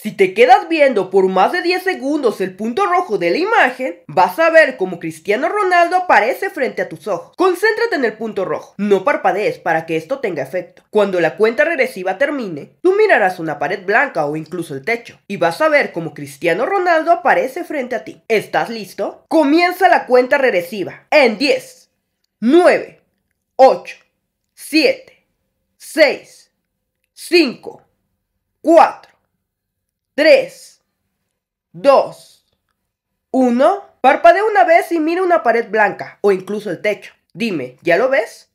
Si te quedas viendo por más de 10 segundos el punto rojo de la imagen, vas a ver cómo Cristiano Ronaldo aparece frente a tus ojos. Concéntrate en el punto rojo, no parpadees para que esto tenga efecto. Cuando la cuenta regresiva termine, tú mirarás una pared blanca o incluso el techo y vas a ver cómo Cristiano Ronaldo aparece frente a ti. ¿Estás listo? Comienza la cuenta regresiva en 10, 9, 8, 7, 6, 5, 4. 3, 2, 1. Parpadea una vez y mira una pared blanca o incluso el techo. Dime, ¿ya lo ves?